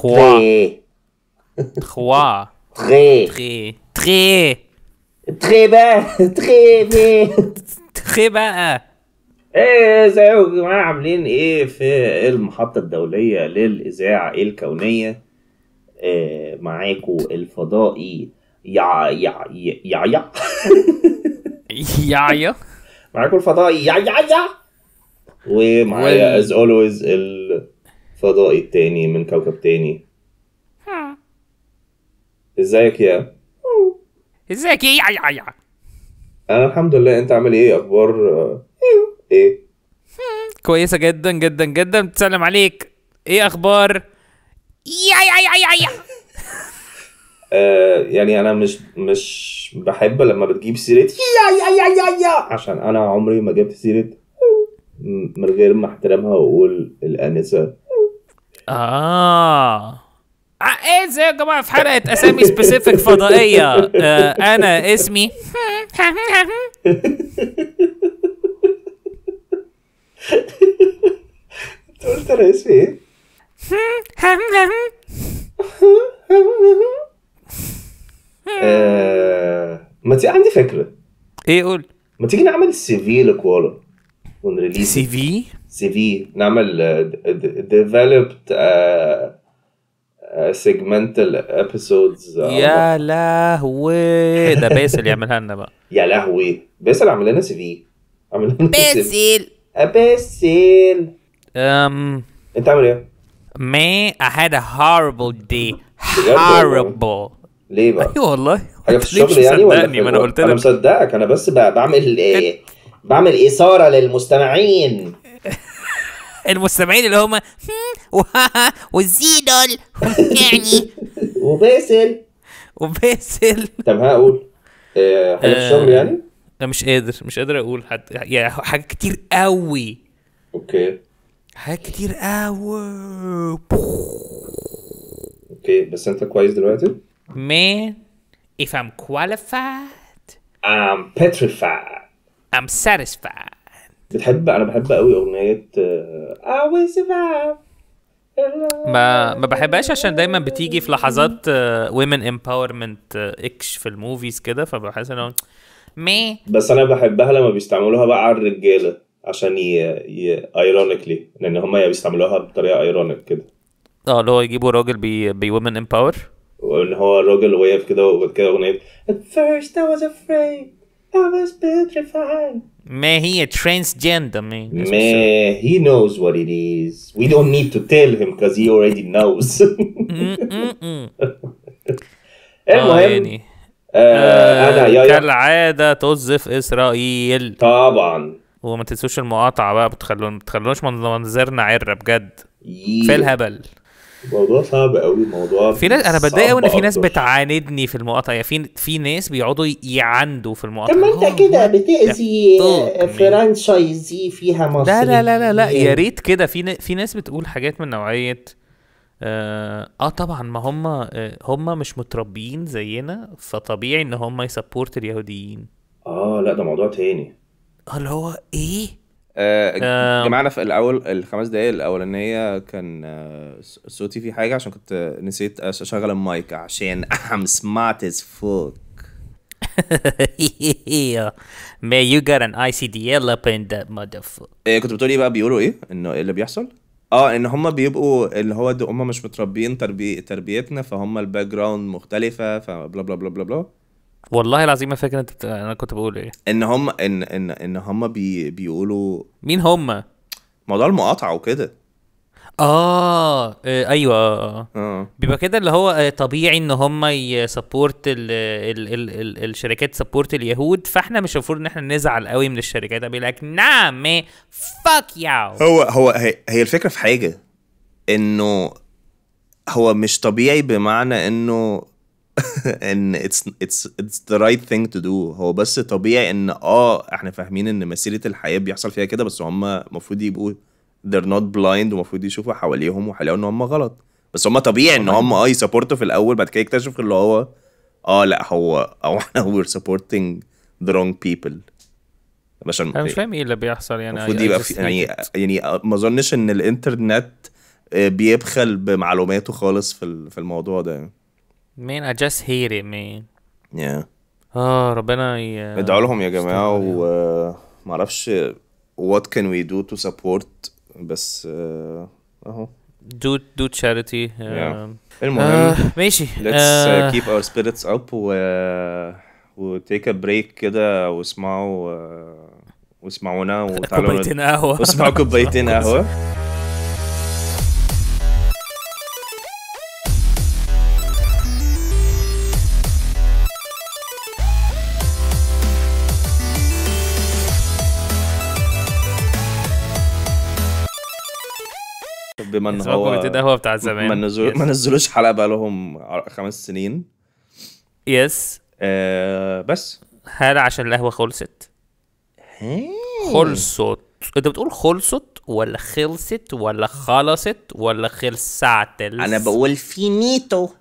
Trois. Trois. Très. Très. Très. Très Très bien. très بقى ايه ازيكم يا جماعه عاملين ايه في المحطه الدوليه للاذاعه الكونيه إيه معاكم الفضائي يع يع معاكم الفضائي يع ومعايا از اولويز فضائي التاني من كوكب تاني ها ازيك يا ازيك يا يا يا انا الحمد لله انت عامل ايه اخبار أيوه، ايه كويسه جدا جدا جدا بتسلم عليك ايه اخبار يا يا يا يا يا آه، يعني انا مش مش بحب لما بتجيب سيره يا يا يا يا يا عشان انا عمري ما جبت سيره من غير ما احترمها واقول الانسه آه. اه ايه ازاي يا جماعه في حلقه اسامي سبيسيفيك فضائيه آه انا اسمي انت قلت انا اسمي ايه؟ آه، ما تيجي عندي فكره ايه قول ما تيجي نعمل السي في لكوالا ونريليز سي في سي في نعمل ديفلوبت سيجمنتال ابيسودز يا لهوي ده باسل يعملها لنا بقى يا لهوي باسل عمل لنا سي في عمل لنا باسل آه، باسل امم انت عامل ايه؟ مي I had a horrible day horrible ليه بقى؟ ايوه والله حاجه أيوة، في الشغل يعني ولا ما انا قلت لك انا مصدقك انا بس بعمل ايه بعمل اثاره للمستمعين المستمعين اللي هم وزيدل يعني وباسل وباسل طب هقول اقول آه، حاجات الشغل آه، يعني؟ لا مش قادر مش قادر اقول حد يعني حاجات كتير قوي اوكي حاجات كتير قوي اوكي بس انت كويس دلوقتي؟ man if I'm qualified I'm petrified I'm satisfied بتحب انا بحب قوي اغنيه آه، I will survive ما ما بحبهاش عشان دايما بتيجي في لحظات ويمن امباورمنت اكش في الموفيز كده فبحس ان مي بس انا بحبها لما بيستعملوها بقى على الرجاله عشان ايرونيكلي لان هم بيستعملوها بطريقه ايرونيك كده اه اللي هو يجيبوا راجل بي بي ومن امباور وان هو راجل واقف كده كده اغنيه At first I was afraid that was petrifying. Man, he a transgender, man. That's man, he knows what it is. We don't need to tell him because he already knows. المهم انا يا كالعاده تزف اسرائيل طبعا وما تنسوش المقاطعه بقى بتخلون تخلوش منظرنا عره بجد في الهبل موضوع صعب قوي موضوع في ناس انا بتضايق قوي ان في ناس بتعاندني في المقاطعه يعني في في ناس بيقعدوا يعاندوا في المقاطعه طب ما انت كده بتاذي فرانشايزي فيها مصر لا لا لا لا, لا يا يعني. ريت كده في في ناس بتقول حاجات من نوعيه آه, آه، طبعا ما هم آه، هم مش متربيين زينا فطبيعي ان هم يسبورت اليهوديين اه لا ده موضوع تاني اللي هو ايه آه،, آه جمعنا في الاول الخمس دقايق الاولانيه كان آه، صوتي في حاجه عشان كنت نسيت اشغل المايك عشان ام سمارت از فوك ما يو جات ان اي سي دي ال اب ان ذات ماذر كنت بتقولي بقى بيقولوا ايه انه ايه اللي بيحصل اه ان هم بيبقوا اللي هو هم مش متربيين تربي... تربيتنا فهم الباك جراوند مختلفه فبلا بلا بلا بلا بلا بلا والله العظيم ما فاكر انت بت... انا كنت بقول ايه ان هم ان ان ان هم بي... بيقولوا مين هم موضوع المقاطعه وكده آه, اه ايوه اه, آه. آه. بيبقى كده اللي هو آه، طبيعي ان هم يسبورت الـ الـ الـ الـ الشركات سبورت اليهود فاحنا مش المفروض ان احنا نزعل قوي من الشركات بيقول لك نعم فاك ياو هو هو هي, هي الفكره في حاجه انه هو مش طبيعي بمعنى انه ان اتس اتس اتس ذا رايت ثينج تو دو هو بس طبيعي ان اه احنا فاهمين ان مسيره الحياه بيحصل فيها كده بس هم المفروض يبقوا they're not blind ومفروض يشوفوا حواليهم وهيلاقوا ان هم غلط بس هم طبيعي ان هم اه يسبورتوا في الاول بعد كده يكتشفوا اللي هو اه لا هو او احنا وير سبورتنج ذا رونج بيبل عشان انا مش فاهم ايه اللي بيحصل يعني المفروض يبقى في يعني يعني ما اظنش ان الانترنت آه، بيبخل بمعلوماته خالص في في الموضوع ده يعني. Man, I just hate it, man. Yeah. اه ربنا ادعوا لهم يا جماعه ومعرفش what can we do to support بس آه، اهو do do charity yeah. آه. المهم uh, ماشي let's uh... keep our spirits up و و take a break كده واسمعوا واسمعونا وتعالوا كوبايتين قهوه واسمعوا كوبايتين قهوه ان هو كوميتي إيه هو بتاع زمان ما, نزل... yes. ما نزلوش حلقه بقى لهم خمس سنين يس yes. آه بس هل عشان القهوه خلصت؟ خلصت انت بتقول خلصت ولا خلصت ولا خلصت ولا خلصت انا بقول فينيتو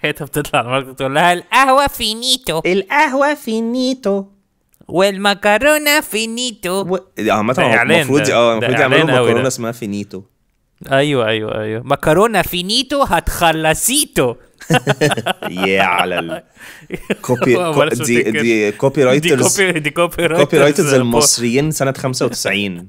هي بتطلع تقول لها القهوه فينيتو القهوه فينيتو والمكرونه فينيتو عامة المفروض اه المفروض يعملوا مكرونه اسمها فينيتو ايوه ايوه ايوه مكرونه فينيتو هتخلصيتو يا على الكوبي دي دي كوبي رايترز دي كوبي رايترز المصريين سنه 95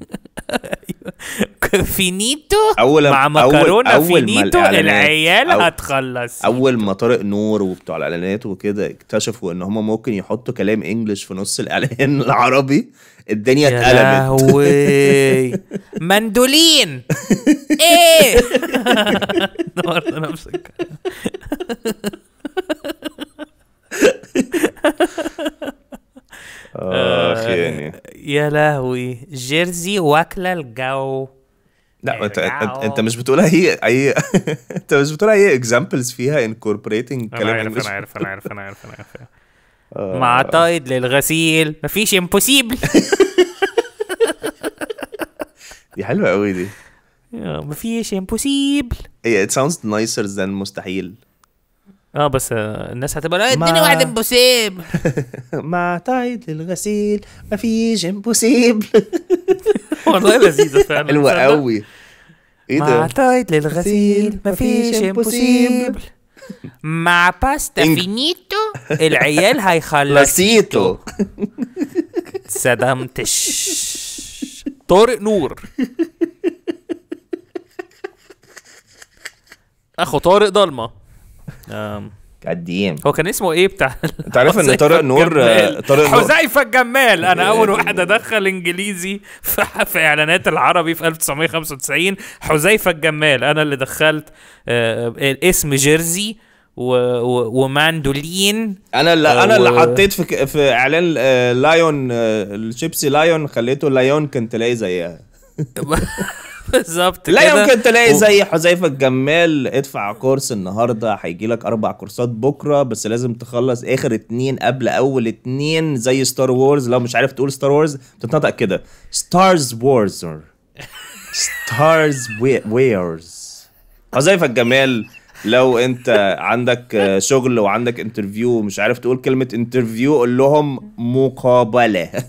فينيتو أول مع مكرونه أول فينيتو أول العيال أو هتخلص اول ما طارق نور وبتوع الاعلانات وكده اكتشفوا ان هم ممكن يحطوا كلام انجلش في نص الاعلان العربي الدنيا اتقلبت يا مندولين ايه نورت نفسك اخي آه، آه، يعني يا لهوي جيرزي واكله الجو لا إيه، انت انت مش بتقولها هي اي انت مش بتقولها هي اكزامبلز فيها انكوربريتنج كلام انا عارف انا عارف انا عارف انا عارف آه. مع طائد للغسيل مفيش امبوسيبل دي حلوه قوي دي مفيش امبوسيبل ات ساوندز نايسر ذان مستحيل اه بس الناس هتبقى لا اديني واحد امبوسيبل مع تعيد الغسيل ما فيش امبوسيبل والله لذيذه فعلا حلوه قوي ايه ده مع تعيد للغسيل ما فيش امبوسيبل مع باستا فينيتو العيال هيخلصيتو صدمتش طارق نور اخو طارق ضلمه قد ايه هو كان اسمه ايه بتاع انت عارف ان طارق نور آه، طارق نور حذيفه الجمال انا اول آه، واحد ادخل انجليزي في اعلانات العربي في 1995 حذيفه الجمال انا اللي دخلت آه، اسم جيرزي و... و... وماندولين انا اللي انا اللي حطيت في في اعلان لايون الشيبسي لايون خليته لايون كنت زيها بالظبط لا يمكن تلاقي زي حذيفه الجمال ادفع كورس النهارده هيجي لك اربع كورسات بكره بس لازم تخلص اخر اتنين قبل اول اتنين زي ستار وورز لو مش عارف تقول ستار وورز بتتنطق كده ستارز وورز ستارز ويرز حذيفه الجمال لو انت عندك شغل وعندك انترفيو ومش عارف تقول كلمه انترفيو قول لهم مقابله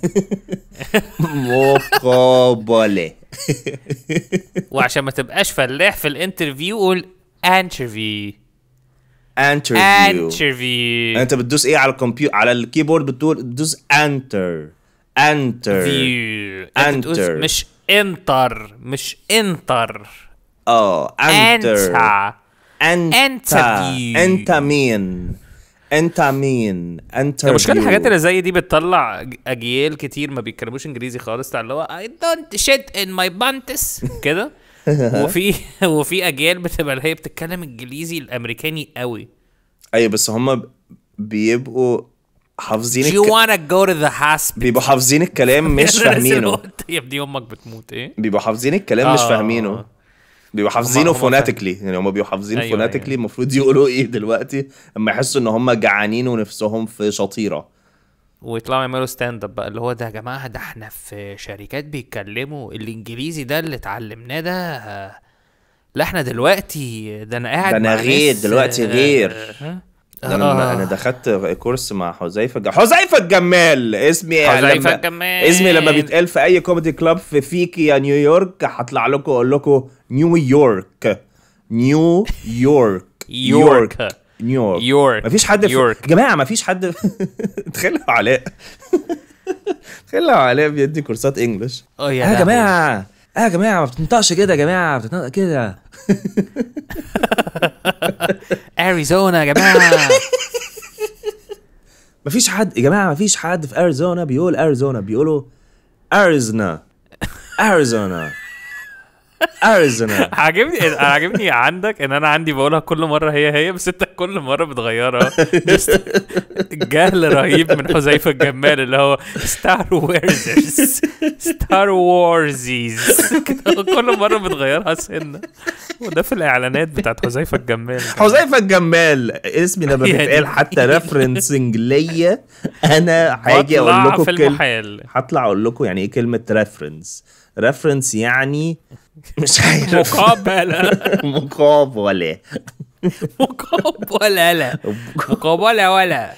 مقابله وعشان ما تبقاش فلاح في الانترفيو قول انترفي انترفيو انت بتدوس ايه على الكمبيوتر على الكيبورد بتقول بتدوس انتر انتر انتر مش انتر مش انتر اه انتر انت انت انت مين انت مين انت المشكله يعني الحاجات اللي زي دي بتطلع اجيال كتير ما بيتكلموش انجليزي خالص بتاع اللي هو اي دونت شيت ان ماي بانتس كده وفي وفي اجيال بتبقى اللي هي بتتكلم انجليزي الامريكاني قوي ايوه بس هم بيبقوا حافظين الك... you wanna go to the hospital بيبقوا حافظين الكلام مش فاهمينه يا ابني امك بتموت ايه بيبقوا حافظين الكلام مش آه. فاهمينه بيبقوا حافظينه فوناتيكلي يعني هم بيبقوا حافظين أيوة فوناتيكلي أيوة. المفروض يقولوا ايه دلوقتي اما يحسوا ان هم جعانين ونفسهم في شطيره ويطلعوا يعملوا ستاند اب بقى اللي هو ده يا جماعه ده احنا في شركات بيتكلموا الانجليزي ده اللي اتعلمناه ده لا احنا دلوقتي ده انا قاعد ده انا غير دلوقتي غير أه. آه. انا انا دخلت كورس مع حذيفه حذيفه الجمال اسمي إيه؟ حذيفه الجمال اسمي لما بيتقال في اي كوميدي كلاب في فيكي يا نيويورك هطلع لكم اقول لكم نيويورك نيويورك يورك نيويورك يورك مفيش حد في... يورك جماعه مفيش حد تخلوا علاء تخلوا علاء بيدي كورسات انجلش اه يا جماعه يا آه يا جماعه ما بتنطقش كده يا جماعه بتنطق كده اريزونا يا جماعه مفيش حد يا جماعه مفيش حد في اريزونا بيقول اريزونا بيقولوا اريزونا اريزونا اريزونا عاجبني عاجبني عندك ان انا عندي بقولها كل مره هي هي بس انت كل مره بتغيرها جهل رهيب من حذيفه الجمال اللي هو ستار وورزرز ستار وورزيز كل مره بتغيرها سنه وده في الاعلانات بتاعت حذيفه الجمال حذيفه الجمال اسمي لما يعني بيتقال حتى ريفرنسنج ليا انا هاجي اقول لكم في المحال هطلع اقول لكم يعني ايه كلمه ريفرنس ريفرنس يعني مش عارف مقابلة مقابلة مقابلة لا مقابلة ولا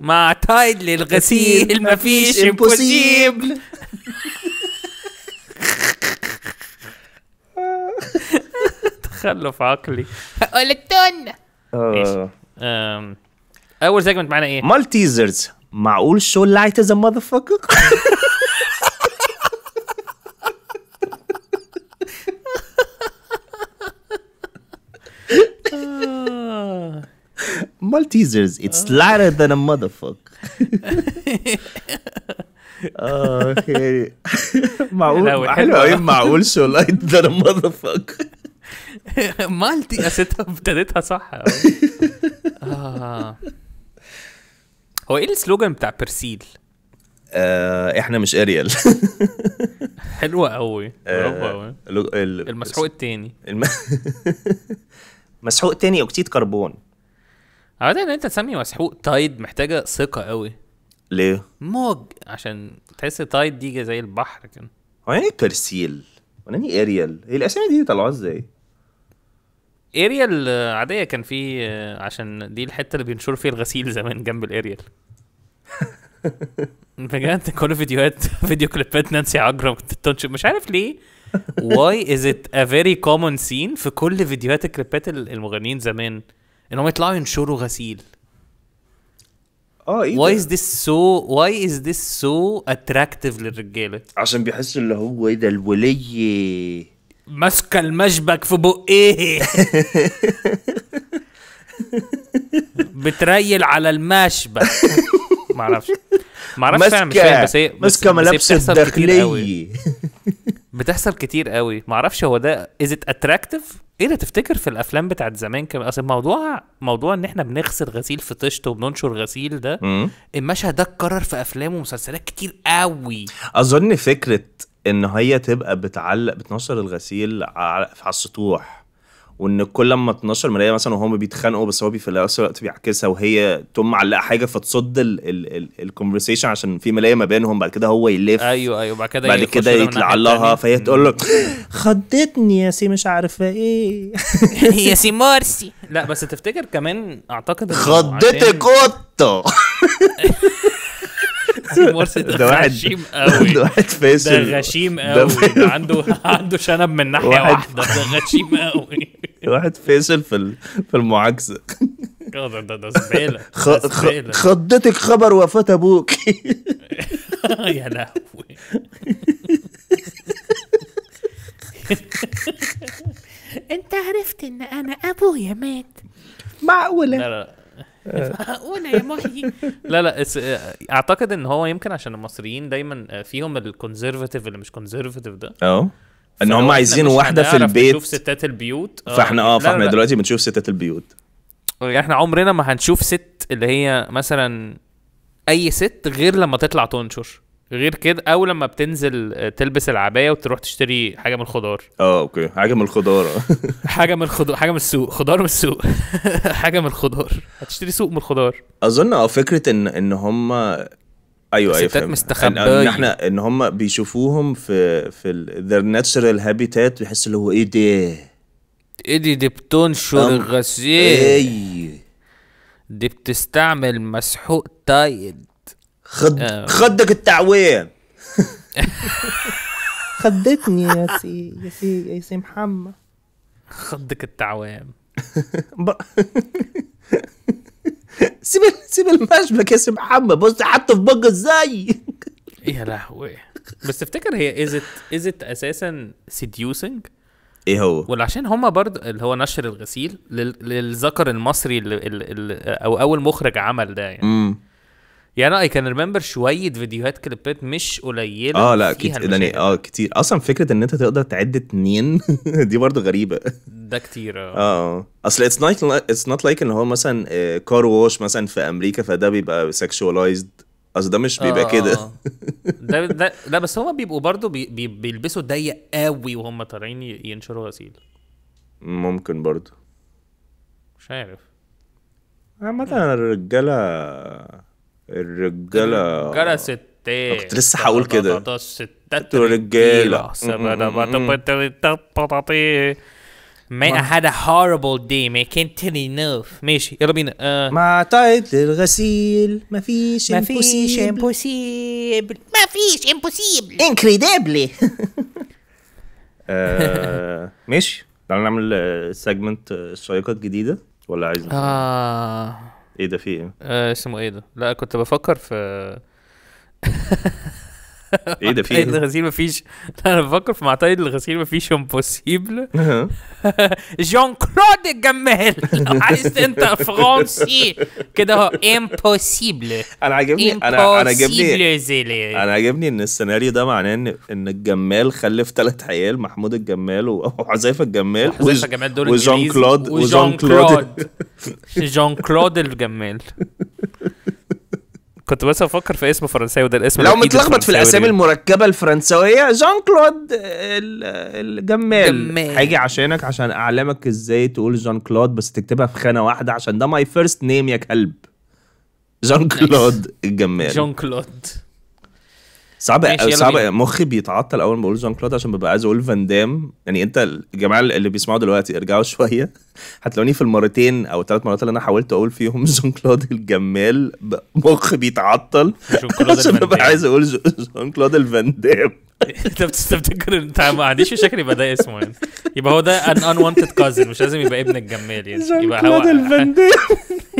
مع تايد للغسيل مفيش امبوسيبل تخلف عقلي قلتن آه. اول سيجمنت معانا ايه؟ مالتيزرز Maul so light as a motherfucker? Maltesers, it's lighter than a motherfucker. اوكي حلو قوي معقول شو لايت ذا ماذر مالتي قاستها ابتديتها صح اه هو ايه السلوجان بتاع برسيل؟ آه احنا مش اريال حلوه قوي آه، برافو قوي المسحوق التاني الم... مسحوق تاني اكسيد كربون عادة ان انت تسمي مسحوق تايد محتاجه ثقه قوي ليه؟ موج عشان تحس تايد دي زي البحر كده هو يعني برسيل؟ وانا اريال؟ هي الاسامي دي طلعوها ازاي؟ اريال آه، عاديه كان في آه، عشان دي الحته اللي بينشروا فيها الغسيل زمان جنب الاريال بجد كل فيديوهات فيديو كليبات نانسي عجرم مش عارف ليه واي از ات ا فيري كومون سين في كل فيديوهات الكليبات المغنيين زمان ان هم يطلعوا ينشروا غسيل اه ايه واي از ذس سو واي از ذس سو اتراكتيف للرجاله عشان بيحسوا اللي هو ايه ده الولي ماسكه المشبك في بقيه بتريل على المشبك معرفش معرفش فعلا مش فاهم بس هي مسك ملابس الداخليه بتحصل كتير قوي معرفش هو ده از ات اتراكتيف ايه ده تفتكر في الافلام بتاعت زمان كان اصل موضوع موضوع ان احنا بنغسل غسيل في طشت وبننشر غسيل ده المشهد ده اتكرر في افلام ومسلسلات كتير قوي اظن فكره ان هي تبقى بتعلق بتنشر الغسيل على السطوح وان كل ما تنشر مرايه مثلا وهم بيتخانقوا بس هو في نفس الوقت بيعكسها وهي تقوم معلقه حاجه فتصد الكونفرسيشن عشان في ملايه ما بينهم بعد كده هو يلف ايوه ايوه بعد كده بعد كده يطلع لها فهي تقول له خضتني يا سي مش عارفه ايه يا سي مارسي لا بس تفتكر كمان اعتقد خضتك قطه يعني مرسي ده واحد غشيم قوي ده واحد فاشل ده غشيم قوي ده عنده عنده شنب من ناحيه واحده ده غشيم قوي واحد فاشل في في المعاكسه اه، ده ده ده زباله خضتك خبر وفاه ابوك يا لهوي انت عرفت ان انا ابويا مات معقوله لا لا فهقول آه. يا محي لا لا آه، اعتقد ان هو يمكن عشان المصريين دايما آه، فيهم الكونزرفاتيف اللي مش كونزرفاتيف ده اه ان هم عايزين واحده في البيت نشوف ستات البيوت أوه. فاحنا اه فاحنا دلوقتي بنشوف ستات البيوت يعني احنا عمرنا ما هنشوف ست اللي هي مثلا اي ست غير لما تطلع تنشر غير كده او لما بتنزل آه، تلبس العبايه وتروح تشتري حاجه من الخضار اه اوكي حاجه من الخضار حاجه من الخضار حاجه من السوق خضار من السوق حاجه من الخضار هتشتري سوق من الخضار اظن اه فكره ان ان هم ايوه ايوه فاهم مستخبيه ان, احنا ان هم بيشوفوهم في في their natural habitat بيحس اللي هو ايه ده ايه دي دي بتنشر الغسيل ايه دي بتستعمل مسحوق تايد خد آه. خدك التعويم خدتني يا سي يا سي يا سي محمد خدك التعويم سيب سيب المشبك يا سي محمد بص حطه في بق ازاي إيه يا لهوي بس تفتكر هي ازت ازت اساسا سيديوسنج ايه هو ولا عشان هما برضه اللي هو نشر الغسيل للذكر المصري اللي, اللي, اللي او اول مخرج عمل ده يعني امم يعني انا اي كان ريمبر شويه فيديوهات كليبات مش قليله اه لا كتير يعني اه كتير اصلا فكره ان انت تقدر تعد اتنين دي برضه غريبه ده كتير اه اه اصل اتس نوت اتس نوت لايك ان هو مثلا كار آه، ووش مثلا في امريكا فده بيبقى سكشواليزد اصل ده مش آه، بيبقى آه كده آه. ده ده لا بس هما بيبقوا برضه بي بيلبسوا ضيق قوي وهم طالعين ينشروا غسيل ممكن برضه مش عارف عامة الرجالة الرجاله الرجاله ستات كنت لسه هقول كده ستات رجاله ما. I had a horrible day, ما Can't tell enough. ماشي يلا بينا. آه. مع ما فيش ما فيش امبوسيبل ما فيش امبوسيبل انكريدبلي آه، ماشي تعالى نعمل سيجمنت الشيقة الجديدة ولا عايز اه ايه ده في ايه؟ آه، اسمه ايه ده؟ لا كنت بفكر في ايه ده في ايه؟ الغسيل مفيش انا بفكر في معتقد الغسيل مفيش امبوسيبل جون كلود الجمال عايز انت فرنسي كده اهو امبوسيبل انا عاجبني انا انا عاجبني انا عاجبني ان السيناريو ده معناه ان ان الجمال خلف ثلاث عيال محمود الجمال وحذيفه الجمال وحذيفه الجمال دول وجون كلود وجون كلود جون كلود الجمال كنت بس افكر في اسم فرنساوي وده الاسم لو متلخبط في الاسامي المركبه الفرنسويه جان كلود الجمال هاجي عشانك عشان اعلمك ازاي تقول جان كلود بس تكتبها في خانه واحده عشان ده ماي فيرست نيم يا كلب جان كلود الجمال جان كلود صعب صعب مخي بيتعطل اول ما بقول جون كلود عشان ببقى عايز اقول فان دام يعني انت الجماعه اللي بيسمعوا دلوقتي ارجعوا شويه هتلاقوني في المرتين او الثلاث مرات اللي انا حاولت اقول فيهم جون كلود الجمال مخي بيتعطل عشان ببقى عايز اقول جون كلود الفان دام انت بتفتكر انت ما عنديش مشاكل يبقى ده اسمه يعني يبقى هو ده ان ان وانتد كازن مش لازم يبقى ابن الجمال يعني يبقى هو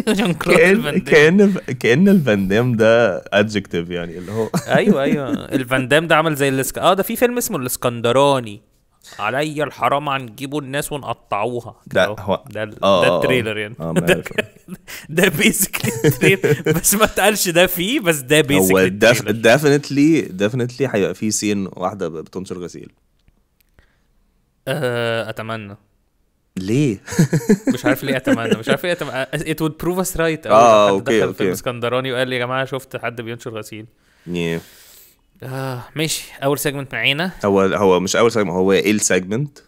جون كلود كان كان الفاندام ده ادجكتيف يعني اللي هو ايوه ايوه الفاندام ده عمل زي الاسك... اه ده في فيلم اسمه الاسكندراني عليا الحرام هنجيبوا الناس ونقطعوها ده هو ده آه، ده آه، آه. التريلر يعني ده, ده بيسكلي بس ما اتقالش ده فيه بس ده بيسكلي هو ديفنتلي ديفنتلي هيبقى فيه سين واحده بتنشر غسيل اتمنى ليه؟ مش عارف ليه اتمنى مش عارف ليه اتمنى ات وود بروف اس رايت اه اوكي دخل اوكي في الاسكندراني وقال لي يا جماعه شفت حد بينشر غسيل yeah. آه ماشي اول سيجمنت معانا هو هو مش اول سيجمنت هو ايه آه، السيجمنت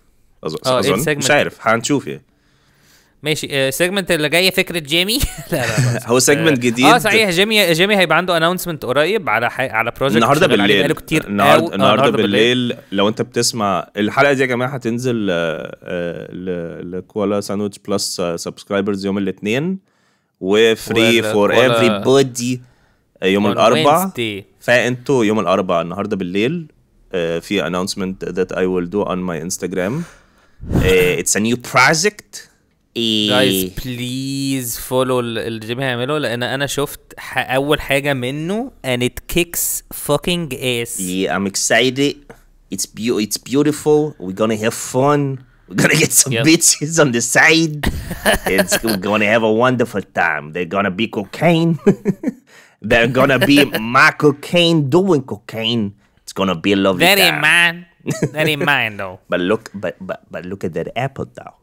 اظن اه ايه السيجمنت مش عارف هنشوف يعني ماشي السيجمنت آه، اللي جايه فكره جيمي لا لا هو سيجمنت آه، جديد اه صحيح جيمي جيمي هيبقى عنده اناونسمنت قريب على حي... على بروجكت النهارده بالليل بقاله كتير النهارده النهارده بالليل لو انت بتسمع الحلقه دي يا جماعه هتنزل لكوالا ساندويتش بلس سبسكرايبرز يوم الاثنين وفري فور ايفري بودي يوم الاربعاء فانتوا يوم الاربعاء النهارده بالليل في announcement that I will do on my Instagram. it's a new project. جايز بليز فولو اللي جيمي هيعمله لان انا شفت اول حاجه منه and it kicks fucking ass. Yeah, I'm excited. It's be- it's beautiful. We're gonna have fun. We're gonna get some yep. bitches on the side. it's, we're gonna have a wonderful time. They're gonna be cocaine. They're gonna be my cocaine doing cocaine. It's gonna be lovely. That ain't mine. That ain't mine though. but look, but but but look at that apple though.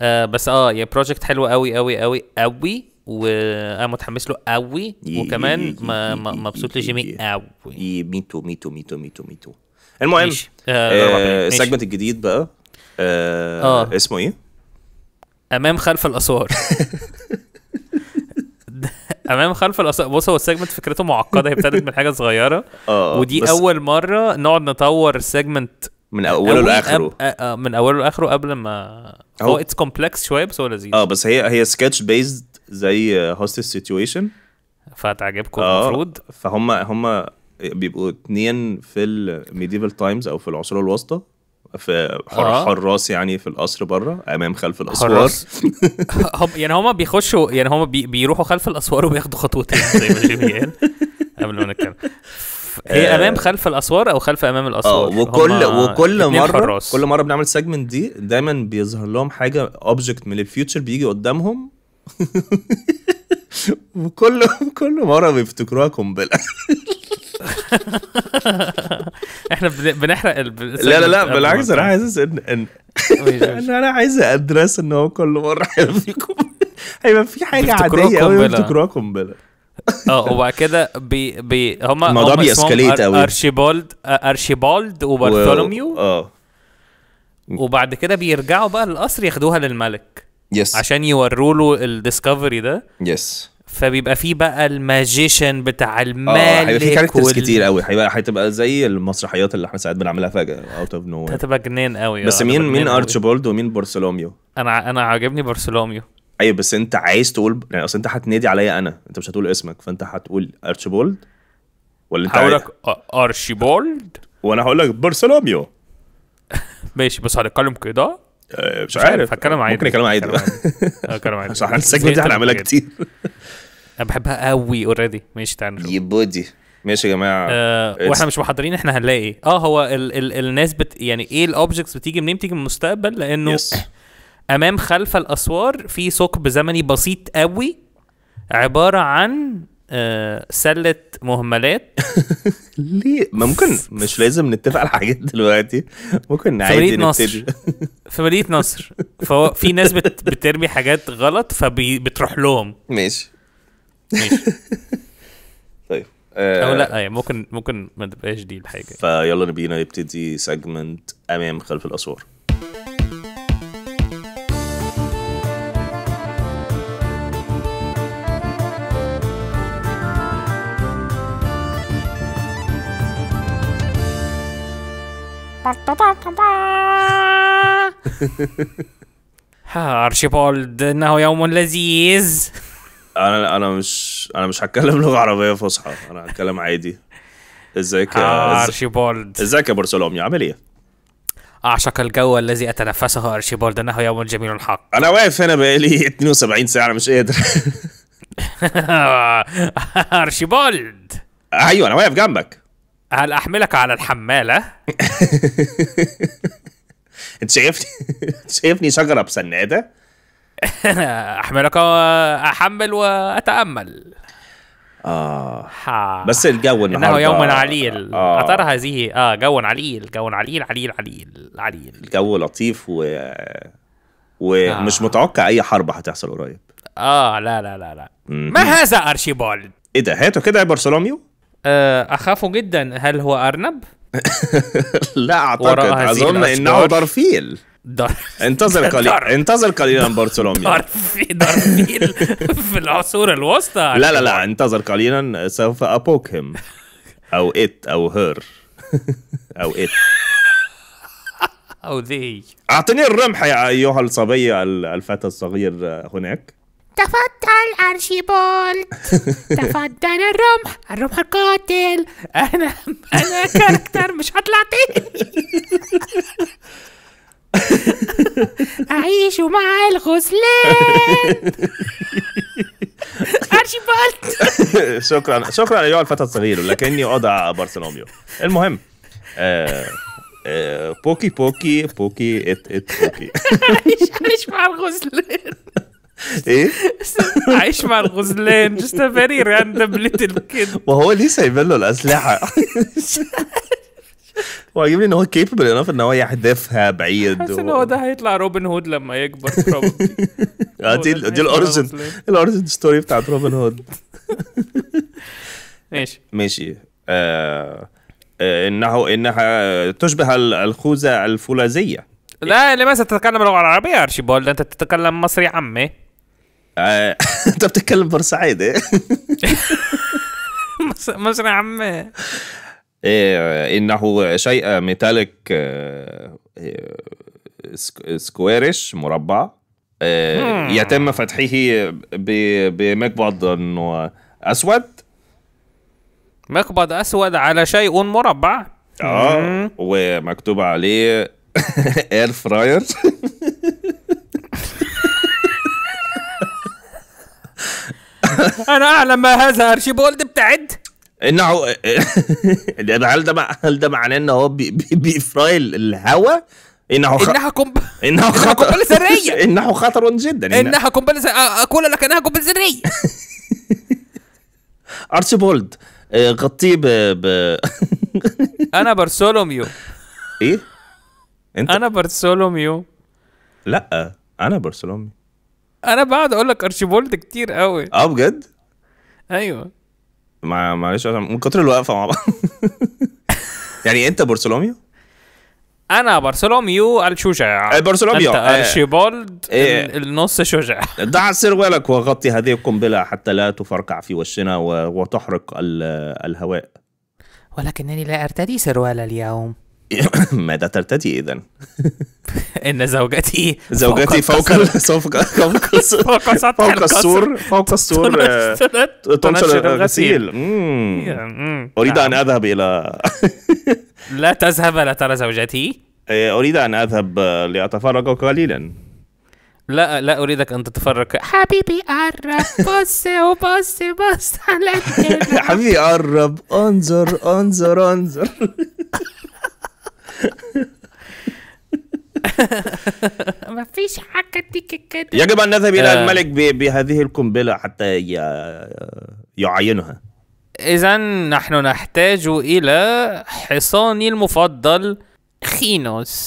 Uh, بس اه يا بروجكت حلو قوي قوي قوي قوي وانا متحمس له قوي وكمان مبسوط لجيمي قوي مي مي تو تو مي تو مي تو المهم السجمنت آه، آه، الجديد بقى آه،, آه اسمه ايه؟ امام خلف الاسوار امام خلف الاصابع بص هو السيجمنت فكرته معقده هي ابتدت من حاجه صغيره اه ودي اول مره نقعد نطور السيجمنت من اوله لاخره أب... آه، آه، من اوله لاخره قبل ما هو اتس كومبلكس شويه بس هو لذيذ اه بس هي هي سكتش بيزد زي هوستس سيتويشن فتعجبكم المفروض فهم هم بيبقوا اتنين في الميديفال تايمز او في العصور الوسطى في حر آه. حراس يعني في القصر بره امام خلف الاسوار هم يعني هما بيخشوا يعني هما بي بيروحوا خلف الاسوار وبياخدوا خطوتين زي ما جيمي قال قبل ما نتكلم هي امام آه. خلف الاسوار او خلف امام آه، الاسوار اه وكل وكل مره حراس. كل مره بنعمل سيجمنت دي دايما بيظهر لهم حاجه اوبجكت من الفيوتشر بيجي قدامهم وكل كل مره بيفتكروها قنبله احنا بنحرق لا لا لا بالعكس انا حاسس ان ان انا عايز ادرس ان هو كل مره هيبقى فيكم هيبقى في حاجه عاديه قوي بتكرهوا قنبله اه وبعد كده بي بي هما الموضوع بيسكليت قوي ارشيبولد ارشيبولد وبارثولوميو اه وبعد كده بيرجعوا بقى للقصر ياخدوها للملك يس yes. عشان يوروا له الديسكفري ده يس yes. فبيبقى في بقى الماجيشن بتاع آه، المال هيبقى في كاركترز وال... كتير قوي هيبقى هتبقى زي المسرحيات اللي احنا ساعات بنعملها فجاه اوت اوف نو هتبقى جنان قوي آه، بس مين مين ارتشبولد ومين بارسلوميو انا انا عاجبني بارسلوميو ايوه بس انت عايز تقول يعني اصل انت هتنادي عليا انا انت مش هتقول اسمك فانت هتقول ارتشبولد ولا انت هقول لك ارشيبولد وانا هقول لك بارسلوميو ماشي بس هنتكلم كده آه، مش, عارف هتكلم آه، عادي ممكن اتكلم عادي اتكلم آه، عادي صح السجن دي هنعملها كتير انا بحبها قوي اوريدي ماشي تعالى يبودي ماشي يا جماعه آه واحنا مش محضرين احنا هنلاقي اه هو ال ال الناس بت يعني ايه الاوبجكتس بتيجي منين بتيجي من المستقبل لانه يس. امام خلف الاسوار في ثقب زمني بسيط قوي عباره عن آه، سله مهملات ليه ممكن مش لازم نتفق على حاجات دلوقتي ممكن عادي نبتدي في مدينه نصر فهو في ناس بت... بترمي حاجات غلط فبتروح لهم ماشي ماشي طيب آه، او لا يعني ممكن ممكن ما تبقاش دي الحاجه فيلا بينا نبتدي سيجمنت امام خلف الاسوار ارشيبولد انه يوم لذيذ انا انا مش انا مش هتكلم لغه عربيه فصحى انا هتكلم عادي ازيك يا ارشيبولد ازيك يا برسلوم عامل ايه اعشق الجو الذي اتنفسه ارشيبولد انه يوم جميل حق انا واقف هنا بقالي 72 ساعه مش قادر ارشيبولد ايوه انا واقف جنبك هل احملك على الحماله انت شايفني شايفني شجره بسناده احملك احمل واتامل آه بس الجو النهارده إنه يوم عليل آه. أترى هذه آه جو عليل جو عليل عليل عليل عليل الجو لطيف و ومش آه. متوقع أي حرب هتحصل قريب آه لا لا لا لا ما هذا أرشيبالد إيه ده هاته كده يا برسلوميو آه، اخافه جدا هل هو ارنب لا اعتقد اظن انه ضرفيل انتظر قليلا انتظر قليلا بارتولوميو درفي في العصور الوسطى لا لا لا انتظر قليلا سوف ابوكهم او ات او هير او ات او ذي اعطيني الرمح يا ايها الصبي الفتى الصغير هناك تفضل أرشيبولد تفضل الرمح الرمح القاتل أنا أنا كاركتر مش هطلع تاني أعيش مع الغزلان أرشيبولد شكرا شكرا يا الفتى الصغير لكني أضع بارسلوميو المهم آه،, آه بوكي بوكي بوكي ات ات بوكي أعيش مع الغزلان ايه عايش مع الغزلان جست ا فيري راندم ليتل كيد ما هو ليه سايبين له الاسلحه عاجبني ان هو كيبل انف ان هو يحدفها بعيد حاسس ان هو ده هيطلع روبن هود لما يكبر آه، دي دي الاورجن الاورجن ستوري بتاعت روبن هود ماشي ماشي آه، آه، انه انها تشبه الخوذه الفولاذيه لا لماذا تتكلم اللغه العربيه ارشيبولد انت تتكلم مصري عمي آه. انت بتتكلم بورسعيد ايه مصر يا عم إيه انه شيء ميتاليك آه، آه، سكويرش مربع يتم فتحه بمقبض انه اسود مقبض اسود على شيء مربع اه ومكتوب عليه اير فراير انا اعلم ما هذا ارشيبولد ابتعد انه هل ده هل ده معناه ان هو بيفراي الهواء انه خ... انها قنب انه خطر قنبله ذريه انه خطر جدا انها قنبله اقول لك انها قنبله ذريه ارشيبولد آه، غطيه ب, ب... انا برسولوميو ايه انت انا برسولوميو لا انا برسولوميو انا بقعد اقول لك ارشيبولد كتير قوي اه بجد ايوه ما معلش من كتر الوقفه مع بعض يعني انت برسلوميو انا برسلوميو الشجاع إيه، برسلوميو انت آه. ارشيبولد إيه. النص شجاع دع سروالك وغطي هذه القنبله حتى لا تفرقع في وشنا وتحرق الهواء ولكنني لا ارتدي سروال اليوم ماذا ترتدي إذا؟ إن زوجتي زوجتي فوق فوق فوق السور فوق السور تنشر الغسيل أريد أن نعم. أذهب إلى لا تذهب لا ترى زوجتي إيه، أريد أن أذهب آه، لأتفرج قليلا لا لا اريدك ان تتفرج حبيبي قرب بص وبص بص على حبيبي قرب انظر انظر انظر ما فيش حاجه تيجي كده يجب ان نذهب الى آه. الملك بهذه القنبله حتى يعينها اذا نحن نحتاج الى حصاني المفضل خينوس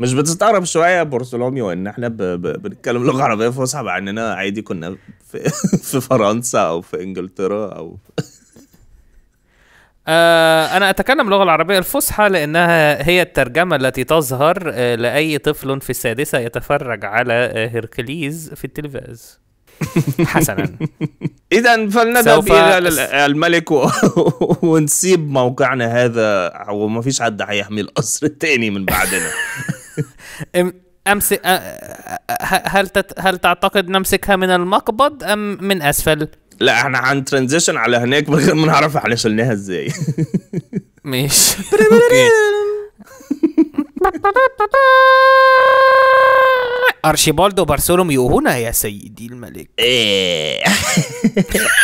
مش بتستغرب شويه يا بورسولوميو ان احنا ب... ب... بنتكلم لغه عربيه فصحى مع اننا عادي كنا في... في فرنسا او في انجلترا او آه، أنا أتكلم اللغة العربية الفصحى لأنها هي الترجمة التي تظهر آه، لأي طفل في السادسة يتفرج على آه، هيركليز هركليز في التلفاز حسنا اذا فلنذهب الى الملك و... ونسيب موقعنا هذا وما فيش حد هيحمي القصر تاني من بعدنا أمس... هل تت... هل تعتقد نمسكها من المقبض ام من اسفل؟ لا احنا هنترانزيشن على هناك من غير ما نعرف احنا شلناها ازاي ماشي ارشيبالدو بارسولوميو هنا يا سيدي الملك إيه.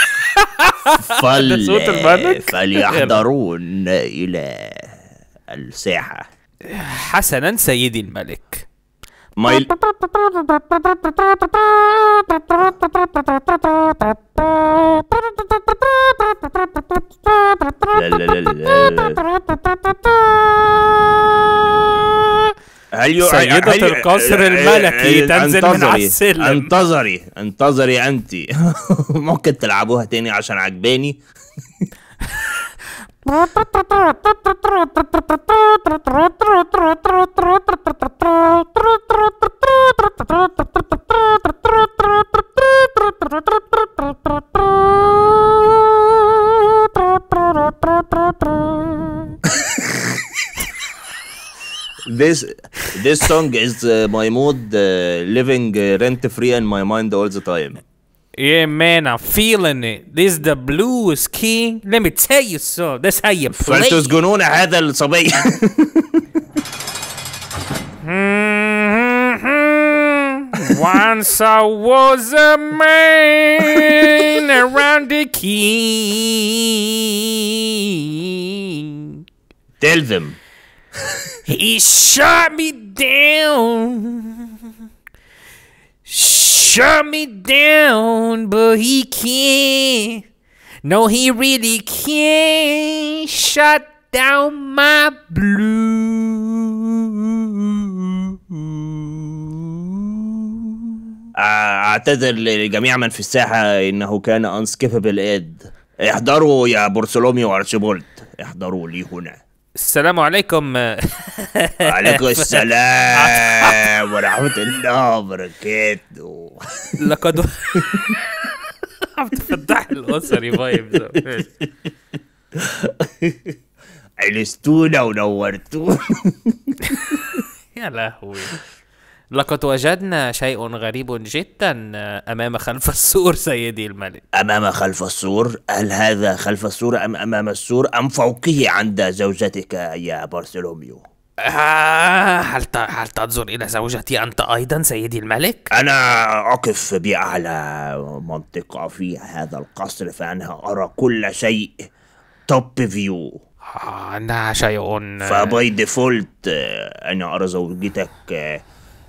فل فليحضرون الى الساحه حسنا سيدي الملك مايل هل سيدة هل... القصر الملكي تنزل من على السلم انتظري انتظري انت ممكن تلعبوها تاني عشان عجباني this this song is uh, my mood uh, living uh, rent free in my mind all the time yeah, man, I'm feeling it. This the blues, king. Let me tell you so. That's how you play. فانتوا تسجنون هذا الصبي. Once I was a man around the king. Tell them. He shot me down. Shut me down, but he can't. No, he really can't shut down my blue. اعتذر لجميع من في الساحة انه كان unskippable اد احضروا يا بورسلوميو وارشيبولد احضروا لي هنا السلام عليكم وعليكم السلام ورحمة الله وبركاته لقد عم تفتح الأسري فايب عرستونا ونورتونا يا لهوي لقد وجدنا شيء غريب جدا أمام خلف السور سيدي الملك أمام خلف السور؟ هل هذا خلف السور أم أمام السور أم فوقه عند زوجتك يا بارسلوميو؟ آه هل هل تنظر إلى زوجتي أنت أيضا سيدي الملك؟ أنا أقف بأعلى منطقة في هذا القصر فأنا أرى كل شيء توب فيو آه، أنها شيء آه، فباي ديفولت آه، أنا أرى زوجتك آه،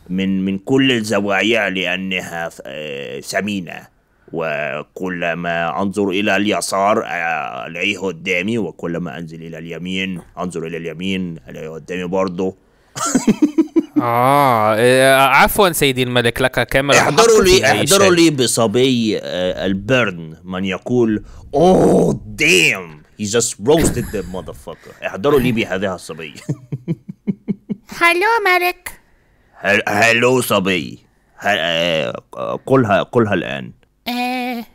من من كل الزوايا لأنها آه، ثمينة وكلما أنظر إلى اليسار آه، ألاقيه قدامي وكلما أنزل إلى اليمين أنظر إلى اليمين ألاقيه قدامي برضه آه،, آه عفوا سيدي الملك لك كاميرا احضروا لي احضروا لي بصبي البرن من يقول اوه دام هي جاست روستد ذا احضروا لي بهذه الصبية هلو ملك هلو صبي كلها كلها الآن آه.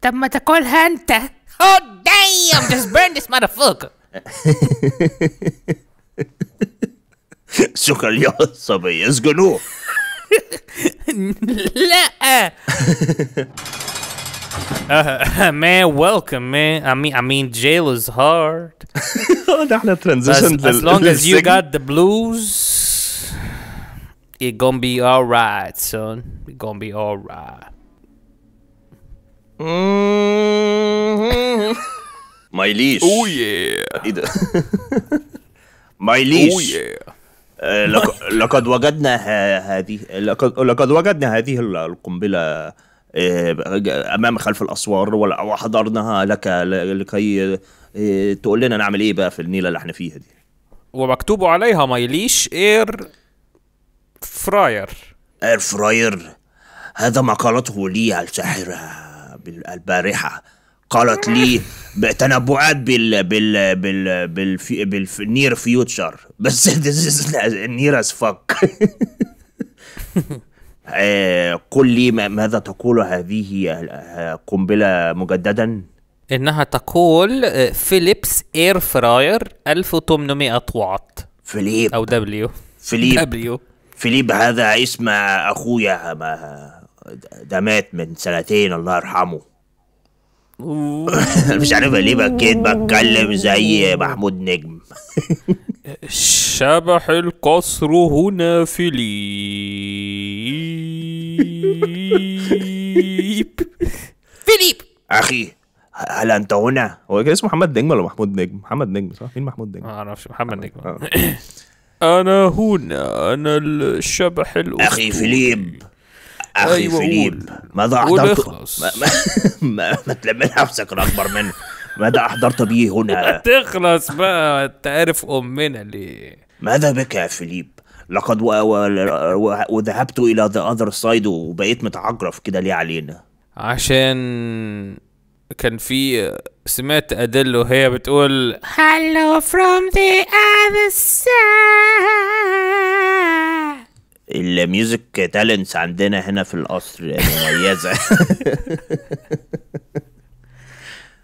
طب ما تاكلها أنت Oh damn just burn this motherfucker شكرا يا صبي اسجنوه لا Uh, man, welcome, man. I mean, I mean, jail is hard. as, as long as you got the blues, It gonna be alright, son. It gonna be alright. مايليش اوه يا ايه ده مايليش Oh yeah. Oh, uh, لقد وجدنا هذه لقد لقد وجدنا هذه القنبله آه، امام خلف الاسوار وحضرناها لك لكي آه، تقول لنا نعمل ايه بقى في النيله اللي احنا فيها دي ومكتوب عليها مايليش اير فراير اير فراير هذا ما قالته لي الساحرة البارحة قالت لي تنبؤات بال بال بال بال بالنير فيوتشر بس ذيس از نير از fuck آه، قل لي ماذا تقول هذه قنبلة مجددا إنها تقول فيليبس إير فراير 1800 واط فيليب أو دبليو فيليب دبليو فيليب هذا اسم اخويا ما ده مات من سنتين الله يرحمه مش عارف ليه بكيت بتكلم زي محمود نجم شبح القصر هنا فيليب فيليب اخي هل انت هنا؟ هو كان اسمه محمد نجم ولا محمود نجم؟ محمد نجم صح؟ مين محمود نجم؟ ما اعرفش محمد نجم آه. أنا هنا أنا الشبح الأسطوري أخي فيليب أخي أيوة فيليب ماذا أحضرت ما, ما تلم نفسك أكبر منه ماذا أحضرت به هنا تخلص بقى أنت عارف أمنا ليه ماذا بك يا فيليب لقد وذهبت إلى ذا أذر سايد وبقيت متعجرف كده ليه علينا عشان كان في سمعت أدل وهي بتقول Hello from the other side الميوزك تالنتس عندنا هنا في القصر يعني مميزة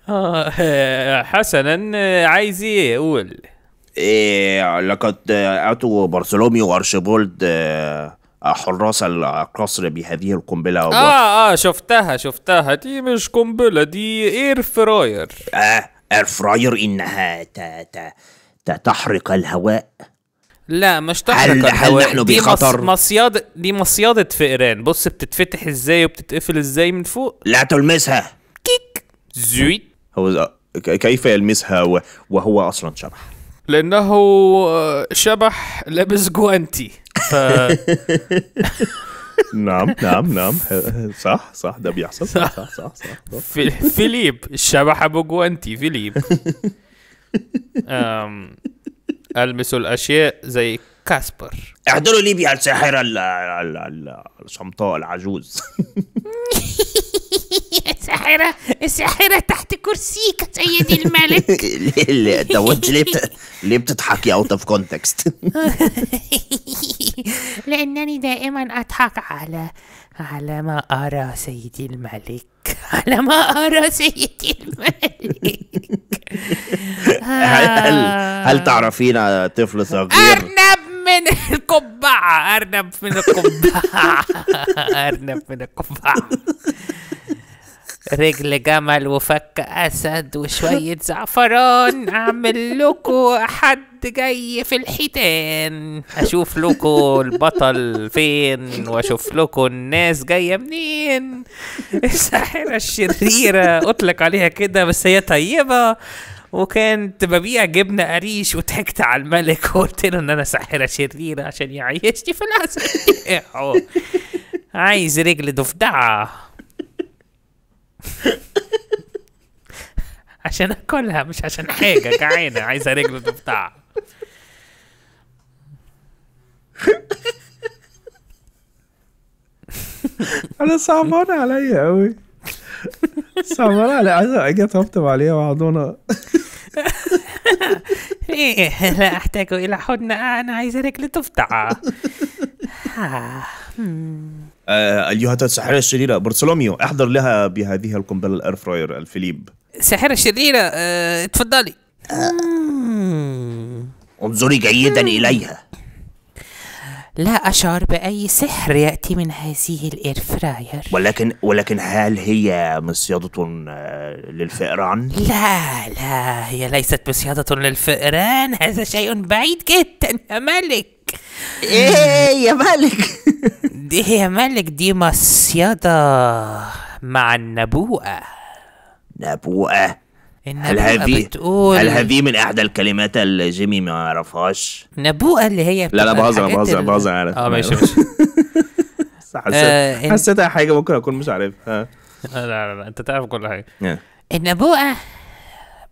آه، حسنا عايز ايه قول إيه لقد اتوا برثولوميو وارشبولد آه حراس القصر بهذه القنبله اه اه شفتها شفتها دي مش قنبله دي اير فراير اه اير فراير انها تا تا تحرق الهواء لا مش تحرق هل الهواء هل نحن دي بخطر؟ دي مصيادة دي مصيادة فئران بص بتتفتح ازاي وبتتقفل ازاي من فوق لا تلمسها كيك زويت هو كيف يلمسها وهو اصلا شبح لانه آه، شبح لابس جوانتي ف... نعم نعم نعم صح صح ده بيحصل صح صح صح, صح, صح. في... فيليب الشبح جوانتي فيليب أم... المس الأشياء زي كاسبر احضروا ليبيا الساحرة الصمتاء العجوز الساحرة الساحرة تحت كرسيك سيدي الملك لا ده ليه ليه بتضحكي اوت اوف كونتكست لانني دائما اضحك على على ما ارى سيدي الملك على ما ارى سيدي الملك هل هل تعرفين طفل صغير ارنب من القبعة أرنب من القبعة أرنب من القبعة رجل جمل وفك اسد وشوية زعفران اعمل لكو حد جاي في الحيتان اشوف لكو البطل فين واشوف لكو الناس جاية منين الساحرة الشريرة اطلق عليها كده بس هي طيبة وكنت ببيع جبنه قريش وضحكت على الملك وقلت له ان انا ساحره شريره عشان يعيشني في العسل عايز رجل ضفدعه عشان اكلها مش عشان حاجه جعانه عايزه رجل تفتح انا صعبان عليا قوي صعبان عليا عايز اجي اطبطب عليها وعضونا ايه لا احتاج الى حضن انا عايزه رجل تفتح آه، hmm. اليهات آه، الساحره الشريره برسلوميو احضر لها بهذه القنبله الاير فراير الفليب الساحره الشريره أه، تفضلي انظري جيدا اليها لا أشعر بأي سحر يأتي من هذه الإير فراير ولكن ولكن هل هي مصيادة آه، للفئران؟ لا لا هي ليست مصيادة للفئران هذا شيء بعيد جدا يا ملك ايه يا ملك دي يا ملك دي مصيادة مع النبوءة نبوءة هل هذه بتقول هل هذه من احدى الكلمات اللي جيمي ما يعرفهاش نبوءه اللي هي لا لا بهزر بهزر بهزر اه ماشي أيوه. ماشي حسيت آه حسيتها حاجه ممكن اكون مش عارفها آه، لا لا لا انت تعرف كل حاجه النبوءه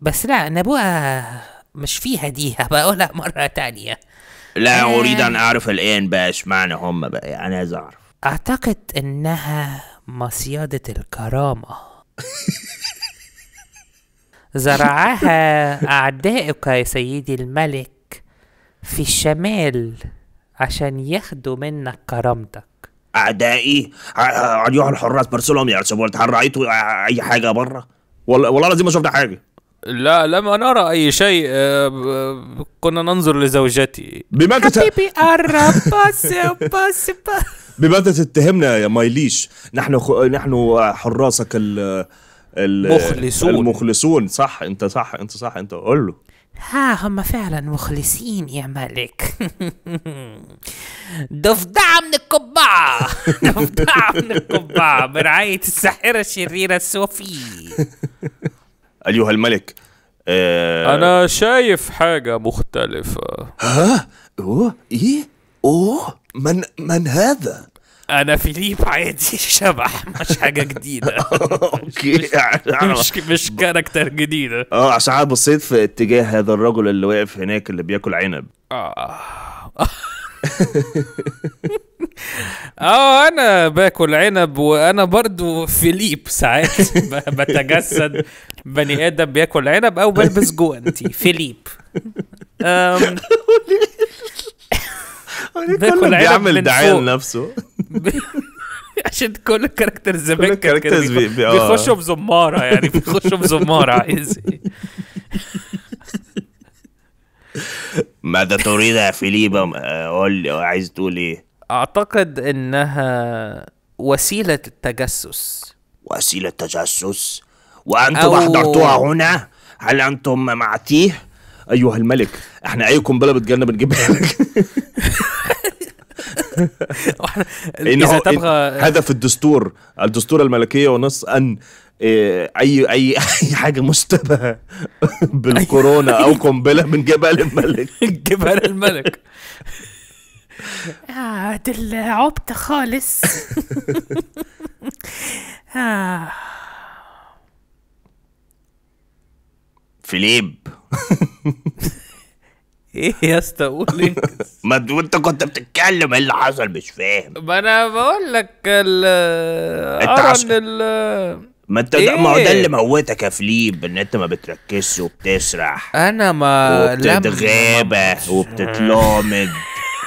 بس لا النبوءه مش فيها دي بقولها مره تانية لا آه اريد ان اعرف الان بقى اشمعنى هم بقى انا يعني عايز اعرف اعتقد انها مصيادة الكرامة زرعها أعدائك يا سيدي الملك في الشمال عشان ياخدوا منك كرامتك أعدائي عيوها الحراس برسلهم يرسموا رأيتوا أي حاجة بره والله لازم ما شفت حاجة لا لم نرى أي شيء آه، كنا ننظر لزوجتي بما حبيبي قرب بس بس بماذا تتهمنا يا مايليش نحن نحن حراسك المخلصون المخلصون صح انت صح انت صح انت قول له ها هم فعلا مخلصين يا ملك ضفدعة من القبعة ضفدعة من القبعة برعاية الساحرة الشريرة صوفي أيها الملك آه أنا شايف حاجة مختلفة ها؟ أوه إيه؟ أوه من من هذا؟ انا فيليب عادي شبح مش حاجه جديده اوكي مش يعني مش كاركتر جديده اه عشان بصيت في اتجاه هذا الرجل اللي واقف هناك اللي بياكل عنب اه اه انا باكل عنب وانا برضو فيليب ساعات بتجسد بني ادم بياكل عنب او بلبس جوانتي فيليب بياكل يعني بيعمل دعايه لنفسه عشان كل الكاركترز زي كل الكاركترز بي... بي... آه. بيخشوا بزماره يعني بيخشوا بزماره عايز ماذا تريد يا فيليبا آه، قول لي عايز تقول ايه اعتقد انها وسيله التجسس وسيله تجسس وانتم أو... احضرتوها هنا هل انتم معتيه؟ ايها الملك احنا اي قنبله بتجنب بنجيبها لك إذا تبغى هدف الدستور الدستور الملكية ونص أن آه، أي أي أي حاجة مشتبهة بالكورونا أو قنبلة من جبل الملك جبل الملك آه دل عبت خالص فيليب ايه يا اسطى قول إيه؟ ما انت كنت بتتكلم ايه اللي حصل مش فاهم ما انا بقول لك ال ال ما انت إيه؟ ما هو ده اللي إيه؟ موتك يا فليب ان انت ما بتركزش وبتسرح انا ما وبتتغابى وبتتلامد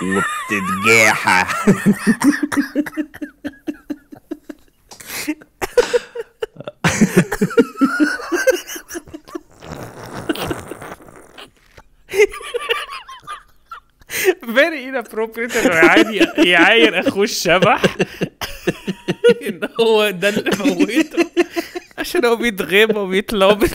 وبتتجاحى فيري ان انه يعاير يعاير اخوه الشبح ان هو ده اللي موته عشان هو بيتغيب وبيتلوبط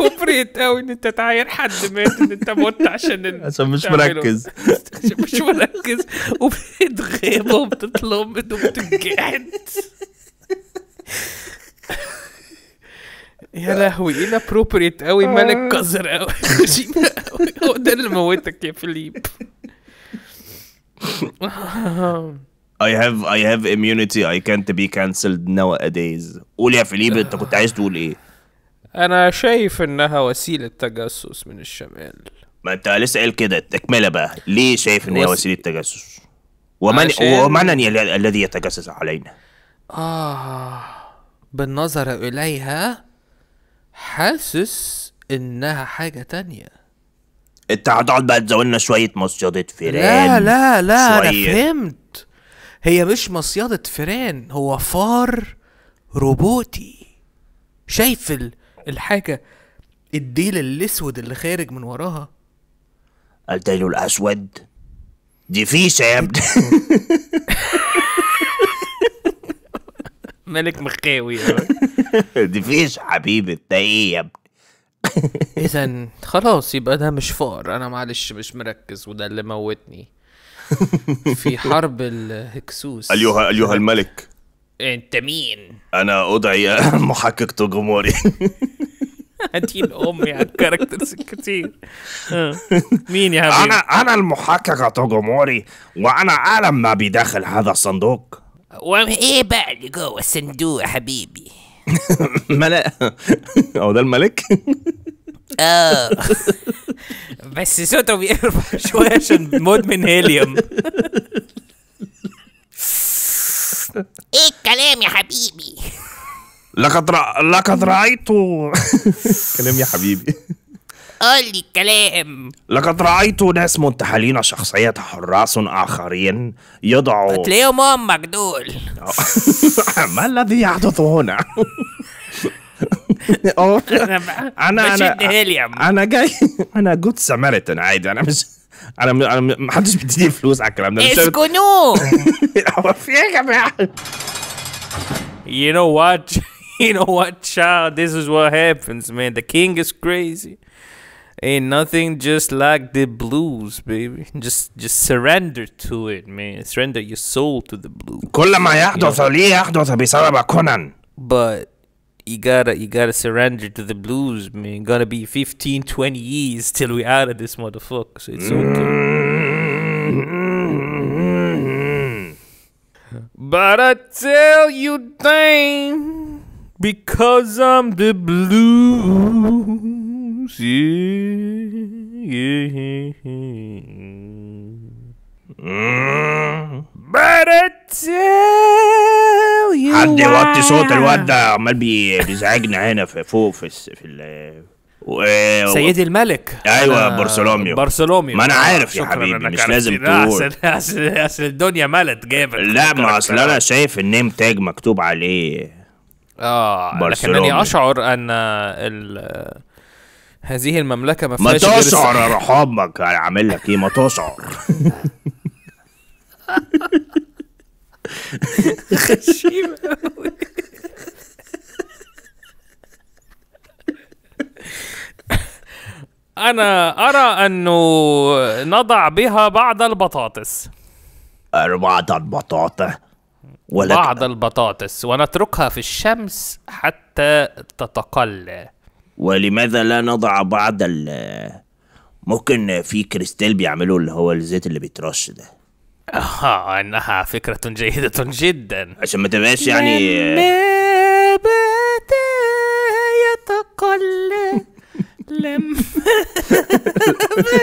ابروبريت قوي ان انت تعاير حد مات ان انت مت عشان عشان مش مركز عشان مش مركز وبتتغيب وبتتلبط وبتتجحد يا لهوي ايه الابروبريت قوي ملك قذر قوي هو ده اللي موتك يا فيليب I have I have immunity I can't be cancelled nowadays قول يا فيليب انت كنت عايز تقول ايه انا شايف انها وسيله تجسس من الشمال ما انت لسه قايل كده تكمله بقى ليه شايف ان هي وسيله تجسس ومن ومن الذي يتجسس علينا اه بالنظر اليها حاسس انها حاجه تانية انت هتقعد بقى تزودنا شويه مصيادة فيران لا لا لا شوية. انا فهمت هي مش مصيادة فيران هو فار روبوتي شايف الحاجه الديل الاسود اللي خارج من وراها الديل الاسود دي فيشة يا ابني ملك مخاوي دي فيش حبيبي ده ايه يا ابني اذا خلاص يبقى ده مش فقر انا معلش مش مركز وده اللي موتني في حرب الهكسوس ايها ايها الملك انت مين انا ادعي محقق توجوموري هتين امي على الكاركترز الكتير آه. مين يا حبيبي انا انا المحقق توجوموري وانا اعلم ما بداخل هذا الصندوق وايه بقى اللي جوه الصندوق حبيبي ملا هو ده الملك؟ اه بس صوته بيرفع شويه عشان مدمن هيليوم ايه الكلام يا حبيبي لقد رأ... لقد رايت كلام يا حبيبي قول لي الكلام لقد رأيت ناس منتحلين شخصية حراس آخرين يضعوا هتلاقيهم أمك دول ما الذي يحدث هنا؟ انا انا انا انا جاي انا جود ساماريتان عادي انا مش انا انا ما حدش بيديني فلوس على الكلام ده اسكنوا هو في ايه يا جماعه You know what? You know what, child? This is what happens, man. The king is crazy. ain't nothing just like the blues, baby. Just just surrender to it, man. Surrender your soul to the blues. You know? But you gotta you gotta surrender to the blues, man. Gonna be 15, 20 years till we out of this motherfucker. So it's okay. Mm-hmm. but I tell you, dang, because I'm the blue. Yeah, حد يوطي صوت الواد ده عمال بيزعجنا هنا في فوق في في ال و... سيد الملك ايوه برسلوميو برسلوميو ما انا آه، عارف يا حبيبي مش لازم تقول اصل اصل الدنيا ملت جابك لا ما اصل انا شايف النيم تاج مكتوب عليه اه لكنني اشعر ان ال هذه المملكه ما فيهاش ما تشعر يا رحمك هيعمل لك ايه ما تشعر أنا أرى أنه نضع بها بعض البطاطس بعض البطاطا بعض البطاطس ونتركها في الشمس حتى تتقلى ولماذا لا نضع بعض ال ممكن في كريستال بيعملوا اللي هو الزيت اللي بيترش ده اه انها فكرة جيدة جدا عشان ما تبقاش يعني لما بدا يتقلب لما بدا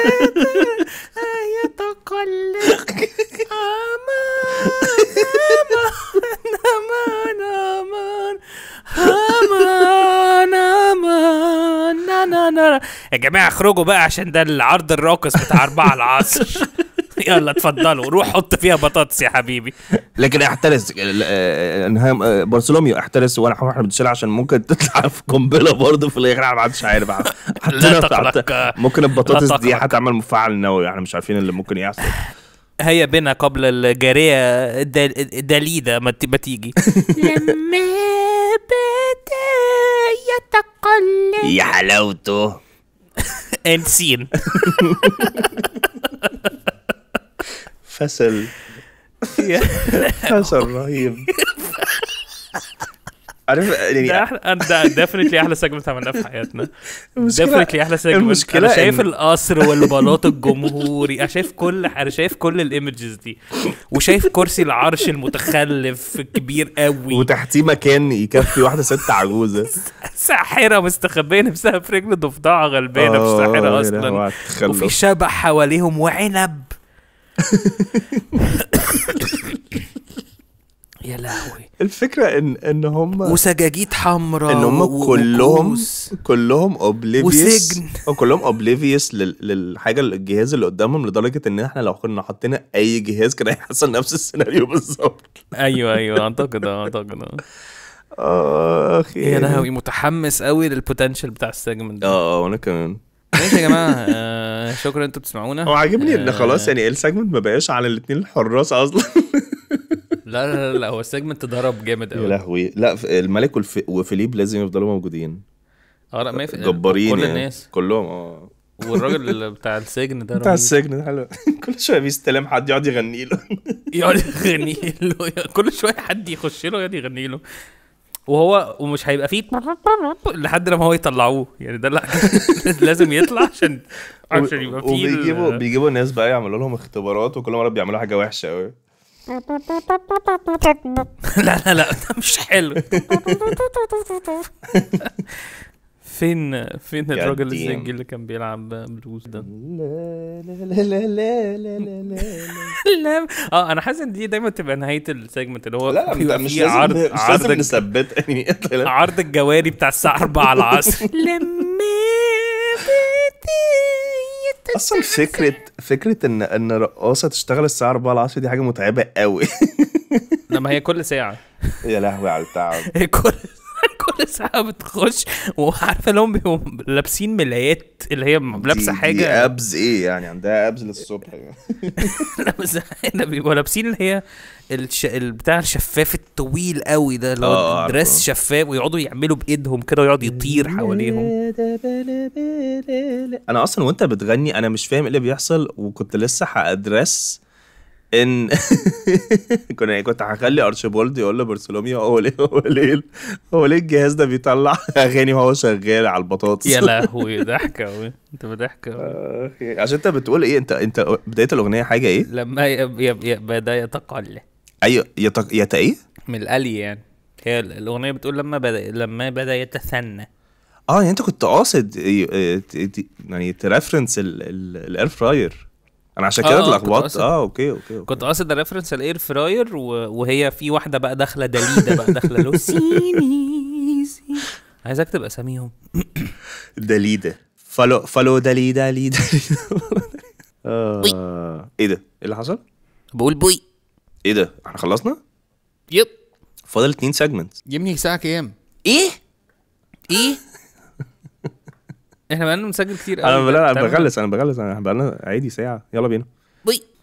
انا يا جماعه اخرجوا بقى عشان ده العرض الراقص بتاع 4 العصر يلا اتفضلوا روح حط فيها بطاطس يا حبيبي لكن احترس آه، آه، بارسلوميو احترس وانا هروح بالشارع عشان ممكن تطلع في قنبله برضه في الاخر ما حدش عارف ممكن البطاطس دي هتعمل مفاعل نووي احنا مش عارفين اللي ممكن يحصل هيا بنا قبل الجارية دليدة ما تيجي لما بداية قل يا حلاوته انسين فسل فسل رهيب عارف يعني ده احلى ده ديفنتلي احلى سيجمنت عملناه في حياتنا ديفنتلي احلى سيجمنت المشكله انا شايف إن... القصر والبلاط الجمهوري انا شايف كل انا شايف كل الايمجز دي وشايف كرسي العرش المتخلف كبير قوي وتحتيه مكان يكفي واحده ست عجوزه ساحره مستخبيه نفسها في رجل ضفدعه غلبانه مش آه، ساحره اصلا وفي شبح حواليهم وعنب يا لهوي الفكره ان ان هم وسجاجيد حمراء ان هم كلهم كلهم اوبليفيوس وسجن كلهم اوبليفيوس للحاجه الجهاز اللي قدامهم لدرجه ان احنا لو كنا حطينا اي جهاز كان هيحصل نفس السيناريو بالظبط ايوه ايوه اعتقد آه، اعتقد آه. اه اخي يا لهوي متحمس قوي للبوتنشال بتاع السيجمنت ده آه،, اه وانا كمان ماشي يا جماعه آه شكرا انتوا بتسمعونا هو عاجبني ان خلاص يعني السيجمنت ما بقاش على الاثنين الحراس اصلا لا لا لا, لا هو السيجمنت ضرب جامد قوي يا لهوي لا الملك وفيليب لازم يفضلوا موجودين اه لا 100% جبارين كل يعني. الناس كلهم اه والراجل بتاع السجن ده بتاع السجن ده حلو كل شويه بيستلم حد يقعد يغني له يقعد يغني له كل شويه حد يخش له يقعد يغني له وهو ومش هيبقى فيه لحد لما هو يطلعوه يعني ده لازم يطلع عشان عشان يبقى فيه وبيجيبوا بيجيبوا ناس بقى يعملوا لهم اختبارات وكل مره بيعملوا حاجه وحشه قوي لا لا لا ده مش حلو فين فين الراجل الزنجي اللي كان بيلعب بلوز ده لا لا لا لا لا لا لا لا اه انا حاسس ان دي دايما تبقى نهايه السيجمنت اللي هو لا لا مش عرض مش لازم نثبت يعني إيه عرض الجواري بتاع الساعه 4 العصر لما اصلا فكره فكره ان ان رقاصه تشتغل الساعه 4 العصر دي حاجه متعبه قوي لما هي كل ساعه يا لهوي على التعب كل ساعه بتخش وعارفه لهم بيبقوا لابسين ملايات اللي هي لابسه حاجه دي ابز ايه يعني عندها ابز للصبح يعني بيبقوا لابسين اللي هي الش... بتاع الشفاف الطويل قوي ده اللي هو آه، دريس شفاف ويقعدوا يعملوا بايدهم كده ويقعد يطير حواليهم انا اصلا وانت بتغني انا مش فاهم ايه اللي بيحصل وكنت لسه هادرس ان كنا يعني كنت هخلي ارشيبولد يقول لبرسلوميا هو ليه هو ليه هو ليه الجهاز ده بيطلع اغاني وهو شغال على البطاطس يا لهوي ضحكه قوي انت بضحك قوي عشان انت بتقول ايه انت انت بدايه الاغنيه حاجه ايه؟ لما بدا يتقل ايوه يتق... يت ايه؟ من الالي يعني هي الاغنيه بتقول لما بدا لما بدا يتثنى اه يعني انت كنت قاصد يعني تريفرنس الاير فراير انا عشان كده اتلخبطت آه،, اه اوكي اوكي, أوكي. كنت قاصد ريفرنس الاير فراير وهي في واحده بقى داخله دليده بقى داخله له عايز اكتب اساميهم دليده فلو فلو دليده دليده آه. ايه ده؟ ايه اللي حصل؟ بقول بوي ايه ده؟ احنا خلصنا؟ يب فاضل اتنين سيجمنت يمني ساعة كام؟ ايه؟ ايه؟ احنا بقالنا بنسجل كتير قوي انا بقلس انا بغلس انا بغلس انا بقالنا عادي ساعه يلا بينا بي